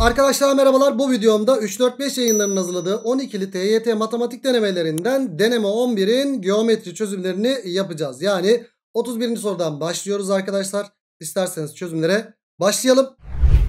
Arkadaşlar merhabalar bu videomda 3-4-5 yayınlarının hazırladığı 12'li TYT matematik denemelerinden deneme 11'in geometri çözümlerini yapacağız. Yani 31. sorudan başlıyoruz arkadaşlar. İsterseniz çözümlere başlayalım.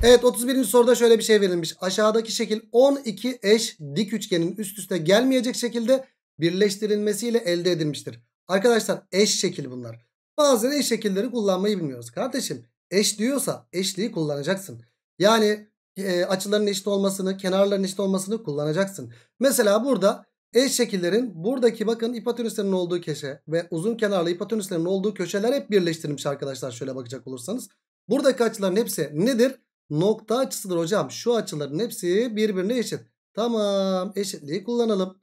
Evet 31. soruda şöyle bir şey verilmiş. Aşağıdaki şekil 12 eş dik üçgenin üst üste gelmeyecek şekilde birleştirilmesiyle elde edilmiştir. Arkadaşlar eş şekil bunlar. Bazen eş şekilleri kullanmayı bilmiyoruz. Kardeşim eş diyorsa eşliği kullanacaksın. Yani e, açıların eşit olmasını, kenarların eşit olmasını kullanacaksın. Mesela burada eş şekillerin buradaki bakın hipotenüslerin olduğu köşe ve uzun kenarlı hipotenüslerin olduğu köşeler hep birleştirilmiş arkadaşlar şöyle bakacak olursanız. Buradaki açıların hepsi nedir? Nokta açısıdır hocam. Şu açıların hepsi birbirine eşit. Tamam eşitliği kullanalım.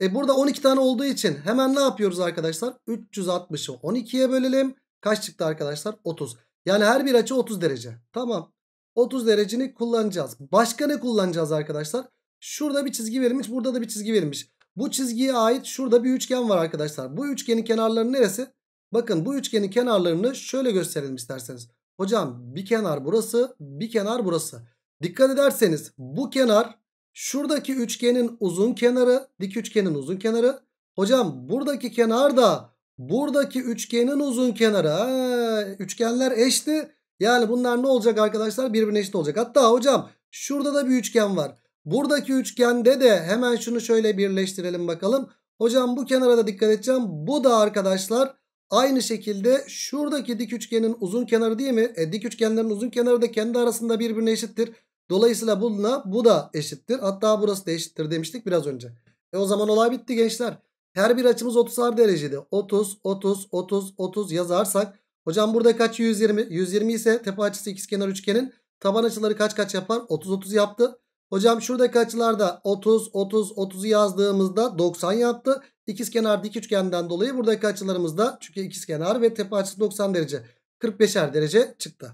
E burada 12 tane olduğu için hemen ne yapıyoruz arkadaşlar? 360'ı 12'ye bölelim. Kaç çıktı arkadaşlar? 30. Yani her bir açı 30 derece. Tamam. 30 derecini kullanacağız. Başka ne kullanacağız arkadaşlar? Şurada bir çizgi verilmiş. Burada da bir çizgi verilmiş. Bu çizgiye ait şurada bir üçgen var arkadaşlar. Bu üçgenin kenarları neresi? Bakın bu üçgenin kenarlarını şöyle gösterelim isterseniz. Hocam bir kenar burası bir kenar burası. Dikkat ederseniz bu kenar şuradaki üçgenin uzun kenarı dik üçgenin uzun kenarı. Hocam buradaki kenar da buradaki üçgenin uzun kenarı. Ha, üçgenler eşti. Yani bunlar ne olacak arkadaşlar? Birbirine eşit olacak. Hatta hocam şurada da bir üçgen var. Buradaki üçgende de hemen şunu şöyle birleştirelim bakalım. Hocam bu kenara da dikkat edeceğim. Bu da arkadaşlar aynı şekilde şuradaki dik üçgenin uzun kenarı değil mi? E, dik üçgenlerin uzun kenarı da kendi arasında birbirine eşittir. Dolayısıyla bununla bu da eşittir. Hatta burası da eşittir demiştik biraz önce. E o zaman olay bitti gençler. Her bir açımız 30'ar derecede. 30, 30, 30, 30 yazarsak Hocam burada kaç 120? 120 ise tepe açısı ikiz kenar üçgenin taban açıları kaç kaç yapar? 30 30 yaptı. Hocam şuradaki açılarda 30 30 30'u yazdığımızda 90 yaptı. kenar dik üçgenden dolayı buradaki da çünkü ikiz ikizkenar ve tepe açısı 90 derece 45'er derece çıktı.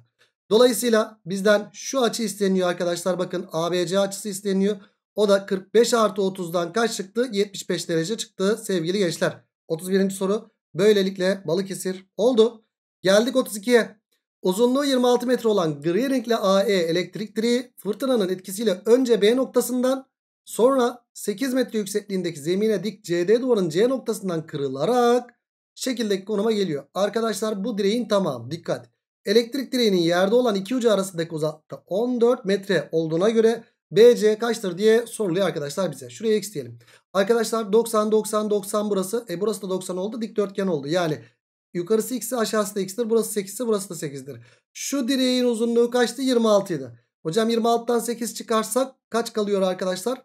Dolayısıyla bizden şu açı isteniyor arkadaşlar. Bakın ABC açısı isteniyor. O da 45 artı 30'dan kaç çıktı? 75 derece çıktı sevgili gençler. 31. soru böylelikle balık esir oldu. Geldik 32'ye. Uzunluğu 26 metre olan gri renkli AE elektrik direği fırtınanın etkisiyle önce B noktasından sonra 8 metre yüksekliğindeki zemine dik CD duvarın C noktasından kırılarak şekildeki konuma geliyor. Arkadaşlar bu direğin tamam. dikkat. Elektrik direğinin yerde olan iki ucu arasındaki uzakta 14 metre olduğuna göre BC kaçtır diye soruluyor arkadaşlar bize. Şuraya x diyelim. Arkadaşlar 90 90 90 burası. E burası da 90 oldu. Dikdörtgen oldu. Yani Yukarısı x'i aşağısı da x'tir. Burası 8 burası da 8'dir. Şu direğin uzunluğu kaçtı? 26 Hocam 26'dan 8 çıkarsak kaç kalıyor arkadaşlar?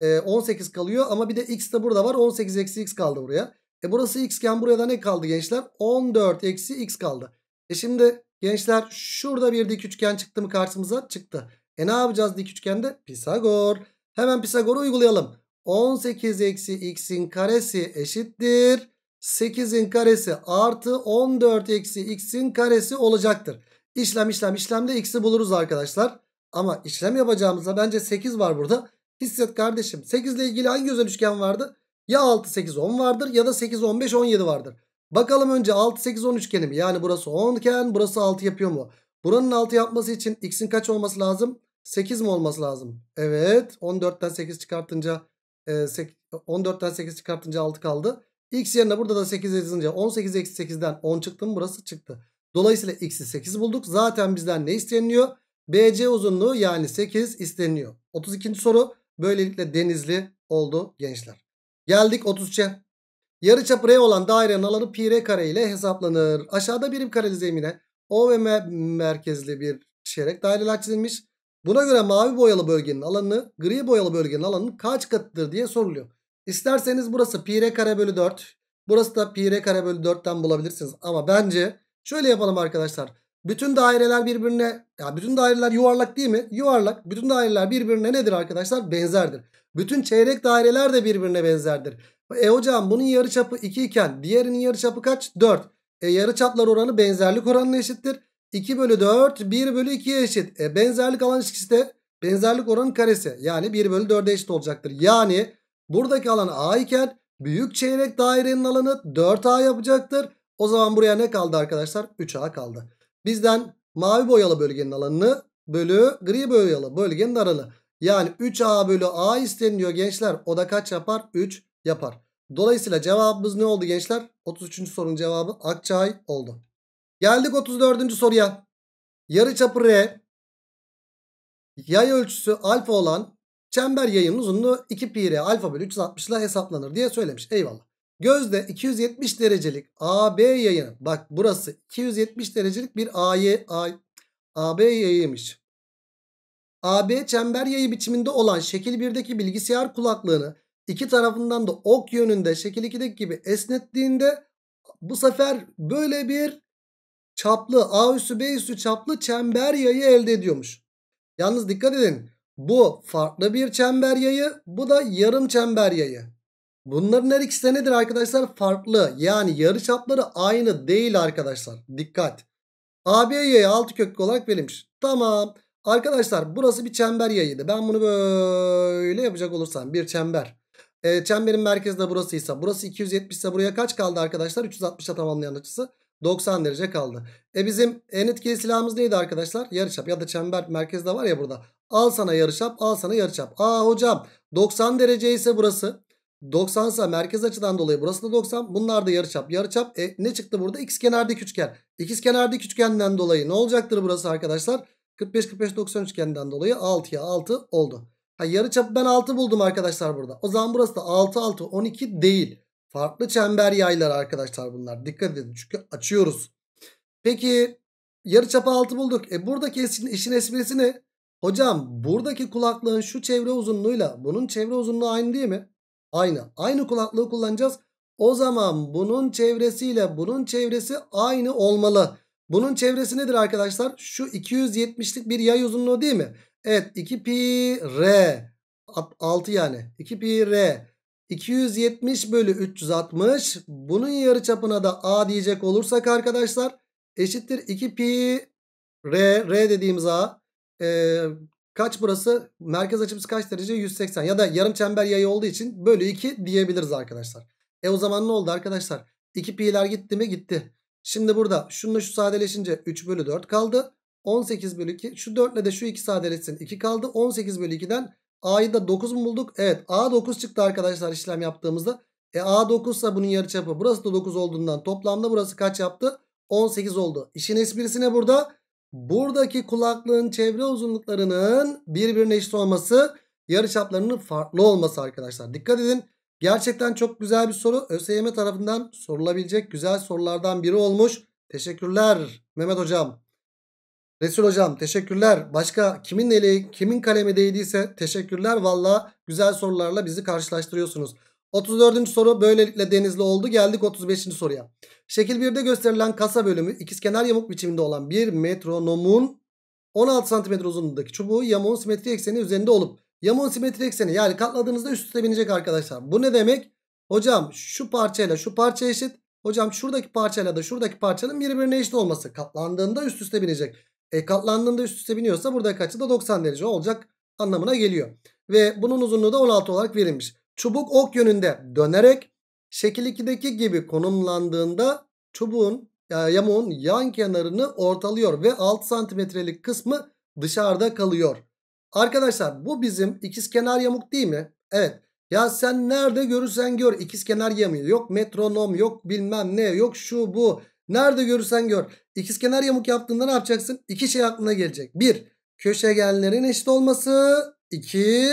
Ee, 18 kalıyor ama bir de x de burada var. 18 eksi x kaldı buraya. E burası xken iken buraya da ne kaldı gençler? 14 eksi x kaldı. E şimdi gençler şurada bir dik üçgen çıktı mı karşımıza? Çıktı. E ne yapacağız dik üçgende? Pisagor. Hemen Pisagor'u uygulayalım. 18 eksi x'in karesi eşittir. 8'in karesi artı 14 eksi x'in karesi olacaktır. İşlem işlem işlemde x'i buluruz arkadaşlar. Ama işlem yapacağımızda bence 8 var burada. Hisset kardeşim 8 ile ilgili hangi özel üçgen vardı? Ya 6 8 10 vardır ya da 8 15 17 vardır. Bakalım önce 6 8 10 üçgeni mi? Yani burası 10 iken burası 6 yapıyor mu? Buranın 6 yapması için x'in kaç olması lazım? 8 mi olması lazım? Evet 14'ten 8 çıkartınca 14'ten e, 8 çıkartınca 6 kaldı. X yerine burada da 8 yazınca 18 eksi 8'den 10 çıktı mı? Burası çıktı. Dolayısıyla x'i 8 bulduk. Zaten bizden ne isteniliyor? BC uzunluğu yani 8 isteniliyor. 32. soru böylelikle denizli oldu gençler. Geldik 30'ce. Yarıçap R olan dairenin alanı pi r kare ile hesaplanır. Aşağıda birim kareli zemine O ve M merkezli bir çeyrek daireler çizilmiş. Buna göre mavi boyalı bölgenin alanı gri boyalı bölgenin alanının kaç katıdır diye soruluyor. İsterseniz burası pi r kare bölü 4. Burası da pi r kare bölü 4'ten bulabilirsiniz. Ama bence şöyle yapalım arkadaşlar. Bütün daireler birbirine ya bütün daireler yuvarlak değil mi? Yuvarlak. Bütün daireler birbirine nedir arkadaşlar? Benzerdir. Bütün çeyrek daireler de birbirine benzerdir. E hocam bunun yarıçapı 2 iken diğerinin yarıçapı kaç? 4. E yarıçaplar oranı benzerlik oranına eşittir. 2 bölü 4 1 bölü 2'ye eşit. E benzerlik alan ilişkisi de benzerlik oranın karesi. Yani 1 bölü 4'e eşit olacaktır. Yani Buradaki alan A iken büyük çeyrek dairenin alanı 4A yapacaktır. O zaman buraya ne kaldı arkadaşlar? 3A kaldı. Bizden mavi boyalı bölgenin alanını bölü gri boyalı bölgenin alanı. Yani 3A bölü A isteniyor gençler. O da kaç yapar? 3 yapar. Dolayısıyla cevabımız ne oldu gençler? 33. sorunun cevabı Akçay oldu. Geldik 34. soruya. Yarı çapı R. Yay ölçüsü alfa olan Çember yayının uzunluğu 2 pi r alfa bölü 360 ile hesaplanır diye söylemiş. Eyvallah. Gözde 270 derecelik AB yayını. Bak burası 270 derecelik bir AY, A, AB yayıymış. AB çember yayı biçiminde olan şekil 1'deki bilgisayar kulaklığını iki tarafından da ok yönünde şekil 2'deki gibi esnettiğinde bu sefer böyle bir çaplı A üstü B üstü çaplı çember yayı elde ediyormuş. Yalnız dikkat edin bu farklı bir çember yayı. Bu da yarım çember yayı. Bunların her ikisi de nedir arkadaşlar? Farklı. Yani yarı çapları aynı değil arkadaşlar. Dikkat. AB yayı altı kök olarak verilmiş. Tamam. Arkadaşlar burası bir çember yayıydı. Ben bunu böyle yapacak olursam bir çember. E, çemberin merkezi de burasıysa burası 270 ise buraya kaç kaldı arkadaşlar? 360'a tamamlayan açısı 90 derece kaldı. E bizim en etkili silahımız neydi arkadaşlar? Yarıçap ya da çember merkezi de var ya burada. Al sana yarıçap, al sana yarıçap. Aa hocam 90 derece ise burası. 90 ise merkez açıdan dolayı burası da 90. Bunlar da yarıçap. Yarıçap e, ne çıktı burada? X kenardaki üçgen. İkiz kenardaki üçgenden dolayı ne olacaktır burası arkadaşlar? 45 45 90 üçgenden dolayı 6'ya 6 oldu. Ha yarıçapı ben 6 buldum arkadaşlar burada. O zaman burası da 6 6 12 değil. Farklı çember yayları arkadaşlar bunlar. Dikkat edin çünkü açıyoruz. Peki yarıçapı 6 bulduk. E buradaki işin, işin esprisi ne? Hocam buradaki kulaklığın şu çevre uzunluğuyla bunun çevre uzunluğu aynı değil mi? Aynı. Aynı kulaklığı kullanacağız. O zaman bunun çevresiyle bunun çevresi aynı olmalı. Bunun çevresi nedir arkadaşlar? Şu 270'lik bir yay uzunluğu değil mi? Evet 2 pi r 6 yani 2 pi r 270 bölü 360 bunun yarı çapına da a diyecek olursak arkadaşlar eşittir 2 pi r r dediğimiz a e, kaç burası? Merkez açımız kaç derece? 180 ya da yarım çember yayı olduğu için bölü 2 diyebiliriz arkadaşlar. E o zaman ne oldu arkadaşlar? 2 pi'ler gitti mi? Gitti. Şimdi burada şununla şu sadeleşince 3 bölü 4 kaldı. 18 bölü 2. Şu 4 ile de şu 2 sadeleşsin. 2 kaldı. 18 bölü 2'den A'yı da 9 mu bulduk? Evet A 9 çıktı arkadaşlar işlem yaptığımızda. E A 9 ise bunun yarıçapı. Burası da 9 olduğundan toplamda burası kaç yaptı? 18 oldu. İşin esprisi ne burada? buradaki kulaklığın çevre uzunluklarının birbirine eşit olması yarıçaplarının farklı olması arkadaşlar. Dikkat edin. Gerçekten çok güzel bir soru. ÖSYM tarafından sorulabilecek güzel sorulardan biri olmuş. Teşekkürler Mehmet hocam. Resul hocam teşekkürler. Başka kimin eli, kimin kalemi değdiyse teşekkürler. Valla güzel sorularla bizi karşılaştırıyorsunuz. 34. soru böylelikle denizli oldu. Geldik 35. soruya. Şekil 1'de gösterilen kasa bölümü ikizkenar yamuk biçiminde olan bir metronomun 16 cm uzunluğundaki çubuğu yamuğun simetri ekseni üzerinde olup yamuğun simetri ekseni yani katladığınızda üst üste binecek arkadaşlar. Bu ne demek? Hocam şu parçayla şu parça eşit. Hocam şuradaki parçayla da şuradaki parçanın birbirine eşit olması. Katlandığında üst üste binecek. E katlandığında üst üste biniyorsa buradaki açı da 90 derece olacak anlamına geliyor. Ve bunun uzunluğu da 16 olarak verilmiş. Çubuk ok yönünde dönerek şekil 2'deki gibi konumlandığında çubuğun yamuğun yan kenarını ortalıyor ve 6 santimetrelik kısmı dışarıda kalıyor. Arkadaşlar bu bizim ikizkenar yamuk değil mi? Evet. Ya sen nerede görürsen gör ikizkenar yamuğu yok metronom yok bilmem ne yok şu bu. Nerede görürsen gör. İkizkenar yamuk yaptığında ne yapacaksın? İki şey aklına gelecek. Bir, köşegenlerin eşit olması. İki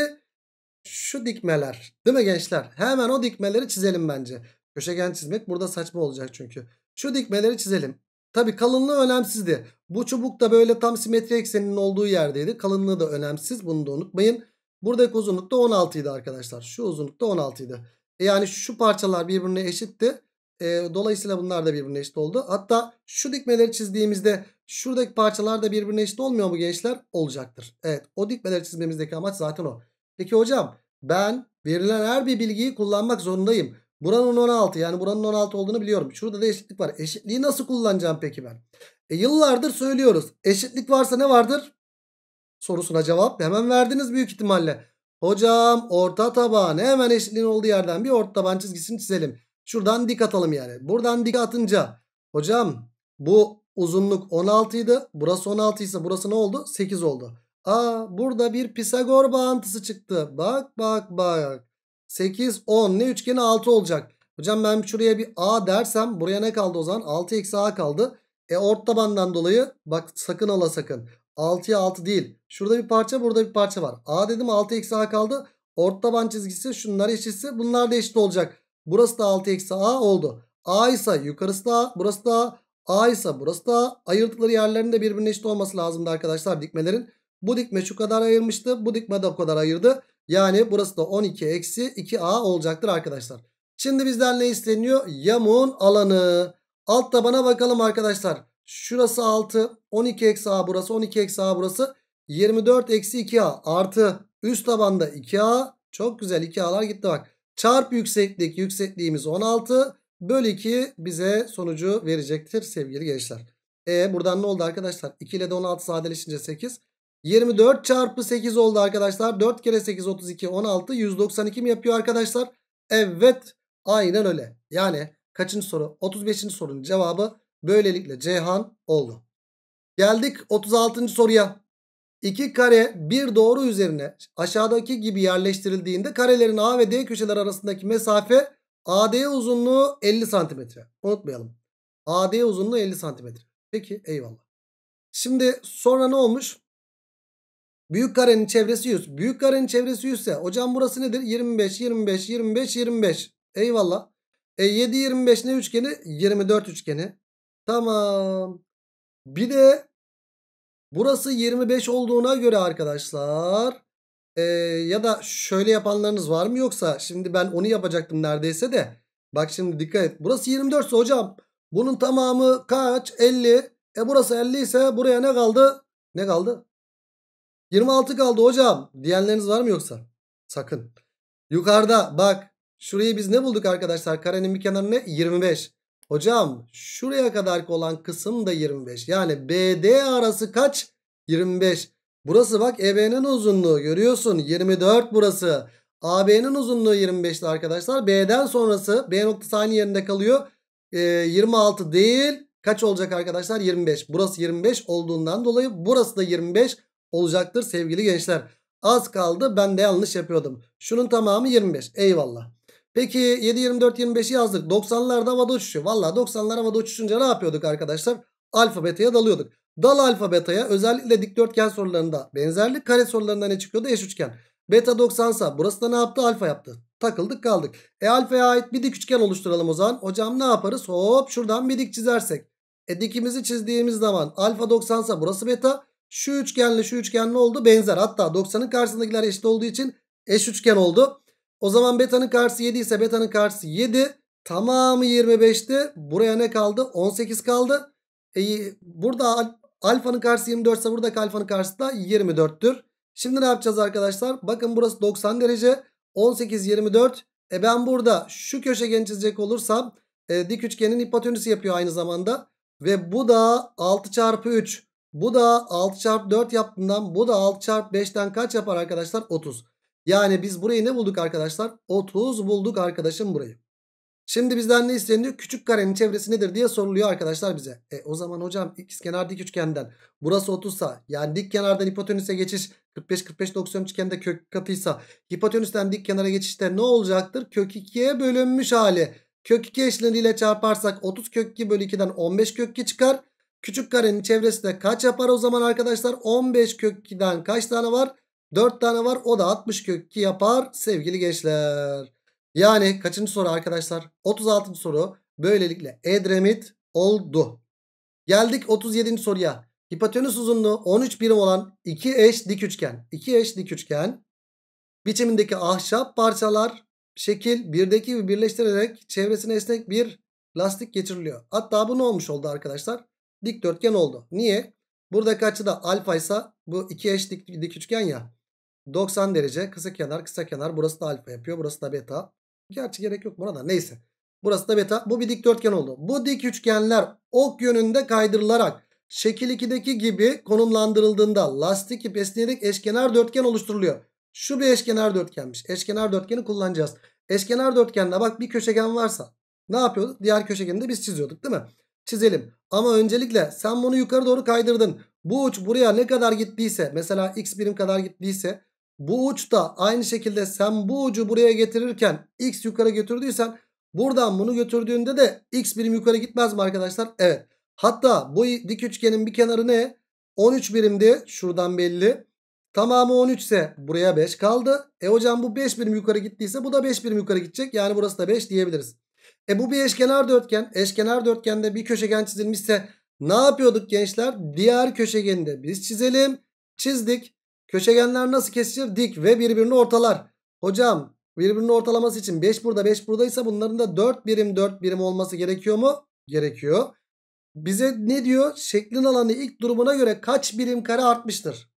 şu dikmeler değil mi gençler? Hemen o dikmeleri çizelim bence. Köşegen çizmek burada saçma olacak çünkü. Şu dikmeleri çizelim. Tabi kalınlığı önemsizdi. Bu çubuk da böyle tam simetri ekseninin olduğu yerdeydi. Kalınlığı da önemsiz bunu da unutmayın. Buradaki uzunluk da 16 idi arkadaşlar. Şu uzunluk da 16 idi. E yani şu parçalar birbirine eşitti. E, dolayısıyla bunlar da birbirine eşit oldu. Hatta şu dikmeleri çizdiğimizde şuradaki parçalar da birbirine eşit olmuyor mu gençler? Olacaktır. Evet o dikmeleri çizmemizdeki amaç zaten o. Peki hocam ben verilen her bir bilgiyi kullanmak zorundayım. Buranın 16 yani buranın 16 olduğunu biliyorum. Şurada da eşitlik var. Eşitliği nasıl kullanacağım peki ben? E, yıllardır söylüyoruz. Eşitlik varsa ne vardır? Sorusuna cevap hemen verdiniz büyük ihtimalle. Hocam orta taban hemen eşitliğin olduğu yerden bir orta taban çizgisini çizelim. Şuradan dik atalım yani. Buradan dik atınca hocam bu uzunluk 16 idi. Burası 16 ise burası ne oldu? 8 oldu. Aa burada bir Pisagor bağıntısı çıktı. Bak bak bak. 8 10 ne üçgeni 6 olacak. Hocam ben şuraya bir A dersem buraya ne kaldı o zaman? 6 eksi A kaldı. E ort tabandan dolayı bak sakın ola sakın. 6'ya 6 değil. Şurada bir parça burada bir parça var. A dedim 6 eksi A kaldı. Ort taban çizgisi şunlar eşitse bunlar da eşit olacak. Burası da 6 eksi A oldu. A ise yukarısı da A, burası da A. A ise burası da A. Ayırdıkları yerlerinde birbirine eşit olması lazımdı arkadaşlar dikmelerin. Bu dikme şu kadar ayırmıştı. Bu dikme de o kadar ayırdı. Yani burası da 12 eksi 2a olacaktır arkadaşlar. Şimdi bizden ne isteniyor? Yamuğun alanı. Alt tabana bakalım arkadaşlar. Şurası 6. 12 eksi a burası. 12 eksi a burası. 24 eksi 2a artı üst tabanda 2a. Çok güzel 2a'lar gitti bak. Çarp yükseklik. Yüksekliğimiz 16. Bölü 2 bize sonucu verecektir sevgili gençler. E buradan ne oldu arkadaşlar? 2 ile de 16 sadeleşince 8. 24 çarpı 8 oldu arkadaşlar. 4 kere 8 32 16 192 mi yapıyor arkadaşlar? Evet aynen öyle. Yani kaçıncı soru? 35. sorunun cevabı böylelikle Ceyhan oldu. Geldik 36. soruya. 2 kare bir doğru üzerine aşağıdaki gibi yerleştirildiğinde karelerin A ve D köşeler arasındaki mesafe AD uzunluğu 50 santimetre. Unutmayalım. AD uzunluğu 50 santimetre. Peki eyvallah. Şimdi sonra ne olmuş? Büyük karenin çevresi 100. Büyük karenin çevresi 100 ise hocam burası nedir? 25, 25, 25, 25. Eyvallah. E 7, 25 ne üçgeni? 24 üçgeni. Tamam. Bir de burası 25 olduğuna göre arkadaşlar. E, ya da şöyle yapanlarınız var mı yoksa? Şimdi ben onu yapacaktım neredeyse de. Bak şimdi dikkat et. Burası 24 ise hocam bunun tamamı kaç? 50. E burası 50 ise buraya ne kaldı? Ne kaldı? 26 kaldı hocam diyenleriniz var mı yoksa? Sakın. Yukarıda bak şurayı biz ne bulduk arkadaşlar? Karenin bir kenarı ne? 25. Hocam şuraya kadarki olan kısım da 25. Yani BD arası kaç? 25. Burası bak EB'nin uzunluğu görüyorsun 24 burası. AB'nin uzunluğu 25'ti arkadaşlar. B'den sonrası B noktası aynı yerinde kalıyor. E, ee, 26 değil kaç olacak arkadaşlar? 25. Burası 25 olduğundan dolayı burası da 25 olacaktır sevgili gençler. Az kaldı ben de yanlış yapıyordum. Şunun tamamı 25 eyvallah. Peki 7, 24, 25'i yazdık. 90'larda havada uçuşuyor. Valla 90'lar havada uçuşunca ne yapıyorduk arkadaşlar? Alfa beta'ya dalıyorduk. Dal alfa beta'ya özellikle dikdörtgen sorularında benzerlik kare sorularında ne çıkıyordu? Eş üçgen. Beta 90 sa burası da ne yaptı? Alfa yaptı. Takıldık kaldık. E alfaya ait bir dik üçgen oluşturalım o zaman. Hocam ne yaparız? Hop şuradan bir dik çizersek. E dikimizi çizdiğimiz zaman alfa 90 sa burası beta. Şu üçgenle şu üçgen ne oldu? Benzer. Hatta 90'ın karşısındakiler eşit olduğu için eş üçgen oldu. O zaman betanın karşısı 7 ise betanın karşısı 7. Tamamı 25'ti. Buraya ne kaldı? 18 kaldı. E, burada alfanın karşısı 24 ise buradaki alfanın karşısı da 24'tür. Şimdi ne yapacağız arkadaşlar? Bakın burası 90 derece. 18, 24. E ben burada şu köşegeni çizecek olursam e, dik üçgenin hipotenüsü yapıyor aynı zamanda. Ve bu da 6 çarpı 3. Bu da 6 çarpı 4 yaptığından bu da 6 çarpı 5'ten kaç yapar arkadaşlar? 30. Yani biz burayı ne bulduk arkadaşlar? 30 bulduk arkadaşım burayı. Şimdi bizden ne isteniyor? Küçük karenin çevresi nedir diye soruluyor arkadaşlar bize. E o zaman hocam ikizkenar dik üçgenden burası 30 yani dik kenardan hipotenüse geçiş 45-45-90 üçgende kök katıysa hipotenüsten dik kenara geçişte ne olacaktır? Kök 2'ye bölünmüş hali. Kök 2 eşleniyle çarparsak 30 kök 2 bölü 2'den 15 kök 2 çıkar. Küçük karenin çevresinde kaç yapar o zaman arkadaşlar? 15 kök 2'den kaç tane var? 4 tane var. O da 60 kök 2 yapar sevgili gençler. Yani kaçıncı soru arkadaşlar? 36. soru. Böylelikle Edremit oldu. Geldik 37. soruya. Hipotenüs uzunluğu 13 birim olan iki eş dik üçgen. İki eş dik üçgen biçimindeki ahşap parçalar şekil 1'deki birleştirerek çevresine esnek bir lastik geçiriliyor. Hatta bu ne olmuş oldu arkadaşlar? dikdörtgen oldu. Niye? Buradaki açı da alfa ise bu iki eş dik, dik üçgen ya. 90 derece kısa kenar kısa kenar burası da alfa yapıyor burası da beta. Gerçi gerek yok buna neyse. Burası da beta bu bir dikdörtgen oldu. Bu dik üçgenler ok yönünde kaydırılarak şekil 2'deki gibi konumlandırıldığında lastik ip esneyerek eşkenar dörtgen oluşturuluyor. Şu bir eşkenar dörtgenmiş. Eşkenar dörtgeni kullanacağız. Eşkenar dörtgenle bak bir köşegen varsa ne yapıyorduk? Diğer köşegeni de biz çiziyorduk değil mi? çizelim. Ama öncelikle sen bunu yukarı doğru kaydırdın. Bu uç buraya ne kadar gittiyse mesela x birim kadar gittiyse bu uç da aynı şekilde sen bu ucu buraya getirirken x yukarı götürdüysen buradan bunu götürdüğünde de x birim yukarı gitmez mi arkadaşlar? Evet. Hatta bu dik üçgenin bir kenarı ne? 13 birimdi. Şuradan belli. Tamamı 13 ise buraya 5 kaldı. E hocam bu 5 birim yukarı gittiyse bu da 5 birim yukarı gidecek. Yani burası da 5 diyebiliriz. E bu bir eşkenar dörtgen. Eşkenar dörtgende bir köşegen çizilmişse ne yapıyorduk gençler? Diğer köşegeni de biz çizelim. Çizdik. Köşegenler nasıl kesilir? Dik ve birbirini ortalar. Hocam birbirini ortalaması için 5 burada 5 buradaysa bunların da 4 birim 4 birim olması gerekiyor mu? Gerekiyor. Bize ne diyor? Şeklin alanı ilk durumuna göre kaç birim kare artmıştır?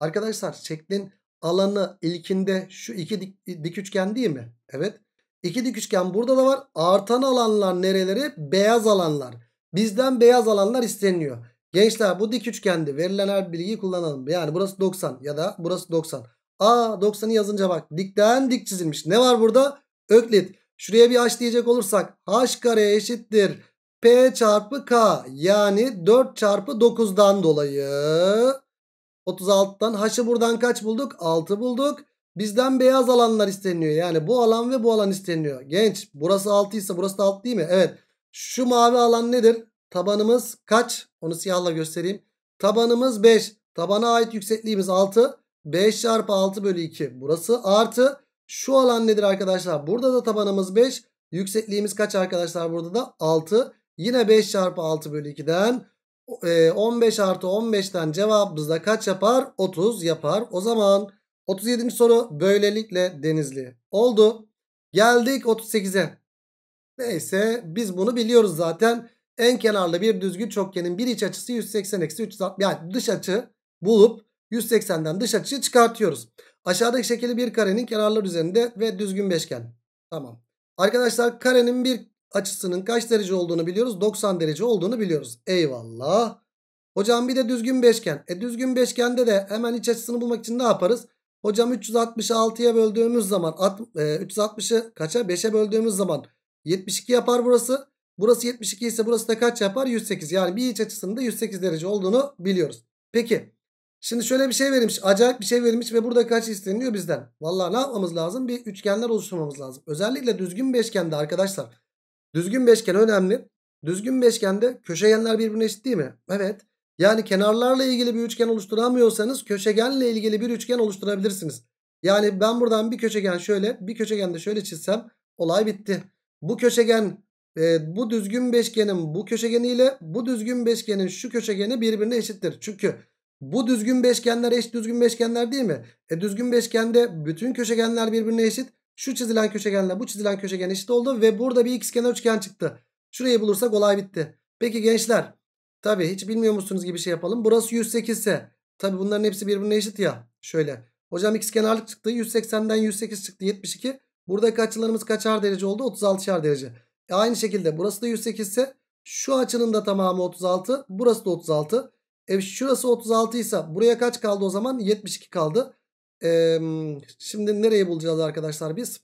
Arkadaşlar şeklin alanı ilkinde şu iki dik, dik üçgen değil mi? Evet. İki dik üçgen burada da var. Artan alanlar nereleri? Beyaz alanlar. Bizden beyaz alanlar isteniyor. Gençler bu dik üçgende verilen her bilgiyi kullanalım. Yani burası 90 ya da burası 90. Aa 90'ı yazınca bak dikten dik çizilmiş. Ne var burada? Öklit. Şuraya bir h diyecek olursak h kare eşittir p çarpı k yani 4 çarpı 9'dan dolayı 36'dan h'ı buradan kaç bulduk? 6 bulduk. Bizden beyaz alanlar isteniyor. Yani bu alan ve bu alan isteniyor. Genç burası 6 ise burası da 6 değil mi? Evet. Şu mavi alan nedir? Tabanımız kaç? Onu siyahla göstereyim. Tabanımız 5. Tabana ait yüksekliğimiz 6. 5 çarpı 6 bölü 2. Burası artı. Şu alan nedir arkadaşlar? Burada da tabanımız 5. Yüksekliğimiz kaç arkadaşlar? Burada da 6. Yine 5 çarpı 6 bölü 2'den 15 e, artı 15'ten cevabımız da kaç yapar? 30 yapar. O zaman 37. soru böylelikle Denizli oldu. Geldik 38'e. Neyse biz bunu biliyoruz zaten. En kenarlı bir düzgün çokgenin bir iç açısı 180 eksi 360. Yani dış açı bulup 180'den dış açıyı çıkartıyoruz. Aşağıdaki şekilde bir karenin kenarları üzerinde ve düzgün beşgen. Tamam. Arkadaşlar karenin bir açısının kaç derece olduğunu biliyoruz. 90 derece olduğunu biliyoruz. Eyvallah. Hocam bir de düzgün beşgen. E düzgün beşgende de hemen iç açısını bulmak için ne yaparız? Hocam 366'ya böldüğümüz zaman 360'ı e, kaça? 5'e böldüğümüz zaman 72 yapar burası. Burası 72 ise burası da kaç yapar? 108. Yani bir iç açısının 108 derece olduğunu biliyoruz. Peki. Şimdi şöyle bir şey verilmiş. Acayip bir şey verilmiş ve burada kaç isteniyor bizden? Valla ne yapmamız lazım? Bir üçgenler oluşturmamız lazım. Özellikle düzgün beşgende arkadaşlar. Düzgün beşgen önemli. Düzgün beşgende köşegenler birbirine eşit değil mi? Evet. Yani kenarlarla ilgili bir üçgen oluşturamıyorsanız köşegenle ilgili bir üçgen oluşturabilirsiniz. Yani ben buradan bir köşegen şöyle bir köşegen de şöyle çizsem olay bitti. Bu köşegen e, bu düzgün beşgenin bu köşegeniyle bu düzgün beşgenin şu köşegeni birbirine eşittir. Çünkü bu düzgün beşgenler eş düzgün beşgenler değil mi? E düzgün beşgende bütün köşegenler birbirine eşit. Şu çizilen köşegenle bu çizilen köşegen eşit oldu ve burada bir ikizkenar üçgen çıktı. Şurayı bulursak olay bitti. Peki gençler Tabi hiç bilmiyor musunuz gibi şey yapalım. Burası 108 ise tabi bunların hepsi birbirine eşit ya. Şöyle hocam x kenarlık çıktı 180'den 108 çıktı 72. Burada açılarımız kaçar derece oldu 36'şar derece. E aynı şekilde burası da 108 ise şu açının da tamamı 36 burası da 36. E şurası 36 ise buraya kaç kaldı o zaman 72 kaldı. E, şimdi nereye bulacağız arkadaşlar biz?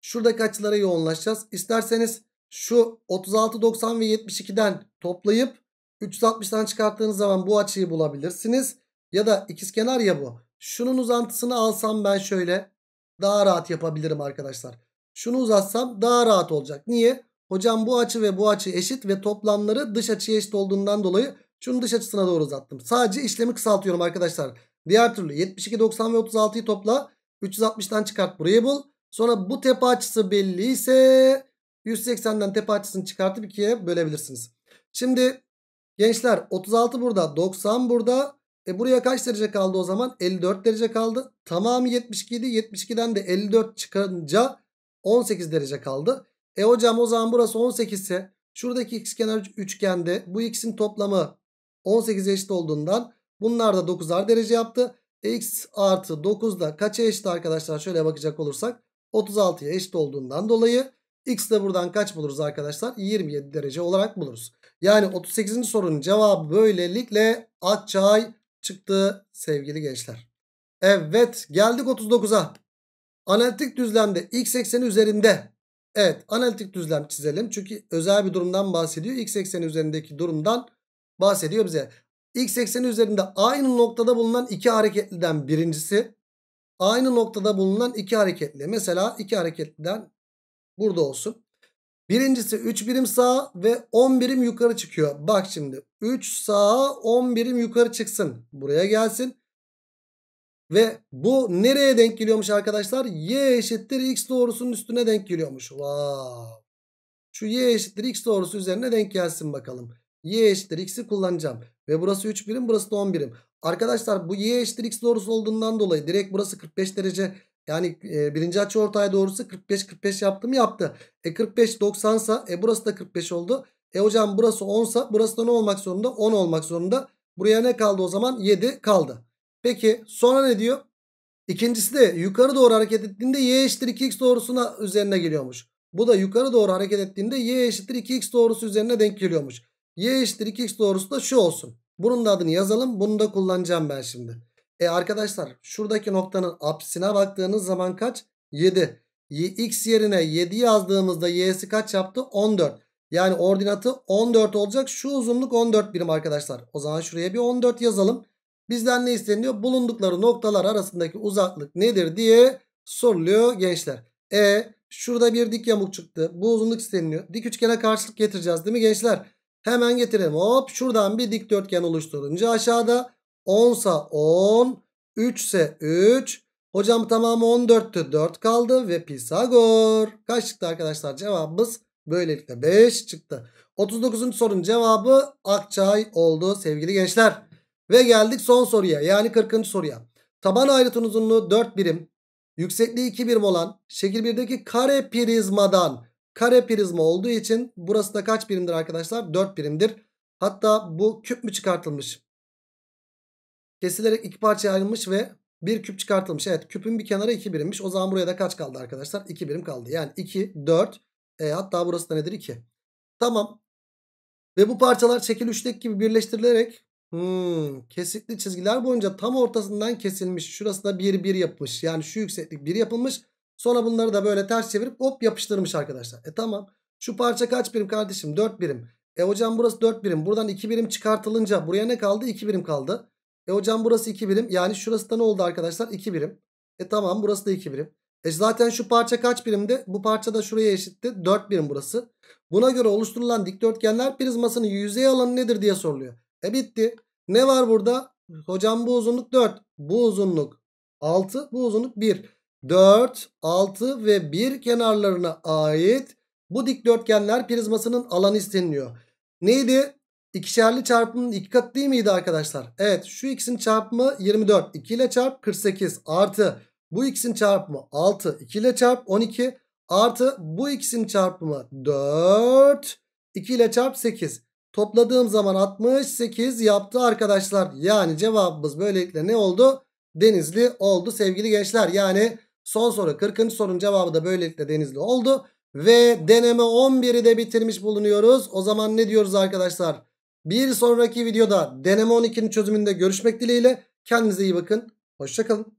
Şuradaki açılara yoğunlaşacağız. İsterseniz şu 36, 90 ve 72'den toplayıp 360'dan çıkarttığınız zaman bu açıyı bulabilirsiniz. Ya da ikizkenar ya bu. Şunun uzantısını alsam ben şöyle daha rahat yapabilirim arkadaşlar. Şunu uzatsam daha rahat olacak. Niye? Hocam bu açı ve bu açı eşit ve toplamları dış açıya eşit olduğundan dolayı şunu dış açısına doğru uzattım. Sadece işlemi kısaltıyorum arkadaşlar. Diğer türlü 72, 90 ve 36'yı topla. 360'tan çıkart burayı bul. Sonra bu tepe açısı belli ise 180'den tepe açısını çıkartıp 2'ye bölebilirsiniz. Şimdi gençler 36 burada 90 burada. E buraya kaç derece kaldı o zaman? 54 derece kaldı. Tamamı 77, idi. 72'den de 54 çıkınca 18 derece kaldı. E hocam o zaman burası 18 ise şuradaki x ikizkenar üçgende bu x'in toplamı 18 eşit olduğundan bunlar da 9'ar derece yaptı. E, x artı 9 da kaça eşit arkadaşlar şöyle bakacak olursak 36'ya eşit olduğundan dolayı X de buradan kaç buluruz arkadaşlar? 27 derece olarak buluruz. Yani 38. sorunun cevabı böylelikle Akçay çıktı sevgili gençler. Evet geldik 39'a. Analitik düzlemde x ekseni üzerinde. Evet analitik düzlem çizelim. Çünkü özel bir durumdan bahsediyor. X ekseni üzerindeki durumdan bahsediyor bize. X ekseni üzerinde aynı noktada bulunan iki hareketliden birincisi. Aynı noktada bulunan iki hareketli. Mesela iki hareketliden Burada olsun. Birincisi 3 birim sağa ve 10 birim yukarı çıkıyor. Bak şimdi 3 sağa 10 birim yukarı çıksın. Buraya gelsin. Ve bu nereye denk geliyormuş arkadaşlar? Y eşittir x doğrusunun üstüne denk geliyormuş. Wow. Şu y eşittir x doğrusu üzerine denk gelsin bakalım. y eşittir x'i kullanacağım. Ve burası 3 birim burası da 10 birim. Arkadaşlar bu y eşittir x doğrusu olduğundan dolayı direkt burası 45 derece yani e, birinci açı ortaya doğrusu 45-45 yaptı mı yaptı. E 45 90 sa e burası da 45 oldu. E hocam burası 10 sa burası da ne olmak zorunda? 10 olmak zorunda. Buraya ne kaldı o zaman? 7 kaldı. Peki sonra ne diyor? İkincisi de yukarı doğru hareket ettiğinde y eşittir 2x doğrusuna üzerine geliyormuş. Bu da yukarı doğru hareket ettiğinde y eşittir 2x doğrusu üzerine denk geliyormuş. y eşittir 2x doğrusu da şu olsun. Bunun da adını yazalım. Bunu da kullanacağım ben şimdi. E arkadaşlar şuradaki noktanın apsisine baktığınız zaman kaç? 7. X yerine 7 yazdığımızda y'si kaç yaptı? 14. Yani ordinatı 14 olacak. Şu uzunluk 14 birim arkadaşlar. O zaman şuraya bir 14 yazalım. Bizden ne isteniyor? Bulundukları noktalar arasındaki uzaklık nedir diye soruluyor gençler. E şurada bir dik yamuk çıktı. Bu uzunluk isteniyor. Dik üçgene karşılık getireceğiz değil mi gençler? Hemen getirelim. Hop şuradan bir dikdörtgen oluşturunca aşağıda 10 sa 10. 3 ise 3. Hocam tamamı 14'te 4 kaldı ve Pisagor. Kaç çıktı arkadaşlar? Cevabımız böylelikle 5 çıktı. 39. sorunun cevabı Akçay oldu sevgili gençler. Ve geldik son soruya yani 40. soruya. Taban ayrıtın uzunluğu 4 birim, yüksekliği 2 birim olan şekil 1'deki kare prizmadan kare prizma olduğu için burası da kaç birimdir arkadaşlar? 4 birimdir. Hatta bu küp mü çıkartılmış? kesilerek iki parçaya ayrılmış ve bir küp çıkartılmış. Evet küpün bir kenarı 2 birimmiş. O zaman buraya da kaç kaldı arkadaşlar? 2 birim kaldı. Yani 2, 4 e, hatta burası da nedir? 2. Tamam. Ve bu parçalar şekil 3'teki gibi birleştirilerek hmm, kesikli çizgiler boyunca tam ortasından kesilmiş. Şurası da 1, 1 yapmış. Yani şu yükseklik 1 yapılmış. Sonra bunları da böyle ters çevirip hop yapıştırmış arkadaşlar. E tamam. Şu parça kaç birim kardeşim? 4 birim. E hocam burası 4 birim. Buradan 2 birim çıkartılınca buraya ne kaldı? 2 birim kaldı. E hocam burası 2 birim. Yani şurası da ne oldu arkadaşlar? 2 birim. E tamam burası da 2 birim. E zaten şu parça kaç birimdi? Bu parça da şuraya eşitti. 4 birim burası. Buna göre oluşturulan dikdörtgenler prizmasının yüzey alanı nedir diye soruluyor. E bitti. Ne var burada? Hocam bu uzunluk 4. Bu uzunluk 6. Bu uzunluk 1. 4, 6 ve 1 kenarlarına ait bu dikdörtgenler prizmasının alanı isteniliyor. Neydi? İkişerli çarpımın iki katı değil miydi arkadaşlar? Evet şu x'in çarpımı 24. 2 ile çarp 48 artı bu x'in çarpımı 6. 2 ile çarp 12 artı bu x'in çarpımı 4. 2 ile çarp 8. Topladığım zaman 68 yaptı arkadaşlar. Yani cevabımız böylelikle ne oldu? Denizli oldu sevgili gençler. Yani son soru 40. sorunun cevabı da böylelikle Denizli oldu. Ve deneme 11'i de bitirmiş bulunuyoruz. O zaman ne diyoruz arkadaşlar? Bir sonraki videoda deneme 12'nin çözümünde görüşmek dileğiyle. Kendinize iyi bakın. Hoşçakalın.